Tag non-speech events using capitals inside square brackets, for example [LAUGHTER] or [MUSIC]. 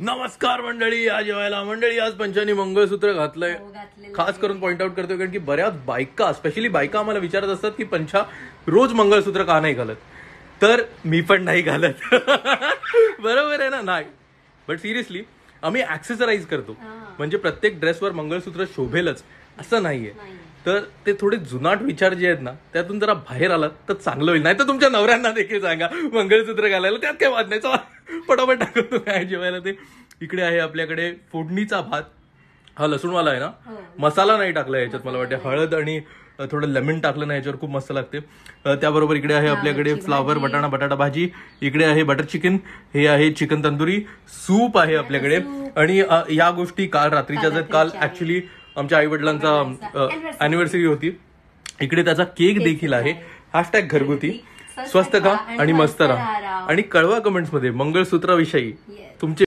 नमस्कार मंडळी आज जेवायला मंडळी आज पंचानी मंगळसूत्र घातलंय हो, खास करून पॉइंट आउट करतो कारण की बऱ्याच बायका स्पेशली बायका आम्हाला विचारत असतात की पंचा रोज मंगळसूत्र का नाही घालत तर मी पण नाही घालत [LAUGHS] बरोबर आहे ना नाही बट सिरियसली आम्ही ऍक्सेसराईज करतो म्हणजे प्रत्येक ड्रेसवर मंगळसूत्र शोभेलच असं नाहीये तर ते थोडे जुनाट विचार जे आहेत ना त्यातून जरा बाहेर आलात तर चांगलं होईल नाही तर तुमच्या नवऱ्यांना देखील सांगा मंगळसूत्र घालायला त्यात काय वाद नाही चला पटापट टाकतो काय जेवायला ते इकडे आहे आपल्याकडे फोडणीचा भात हा लसूणवाला आहे ना हो. मसाला नाही टाकला याच्यात मला वाटतं हळद आणि थोडं लेमन टाकलं ना याच्यावर खूप मस्त लागते त्याबरोबर इकडे आहे आपल्याकडे फ्लावर बटाणा बटाटा भाजी इकडे आहे बटर चिकन हे आहे चिकन तंदुरी सूप आहे आपल्याकडे आणि या गोष्टी काल रात्रीच्या काल ऍक्च्युली आमच्या वडिलांचा अनिव्हर्सरी होती इकडे त्याचा केक देखील आहे हॅशटॅग घरगुती स्वस्त का आणि मस्त राहा आणि कळवा मध्ये मंगळसूत्राविषयी तुमचे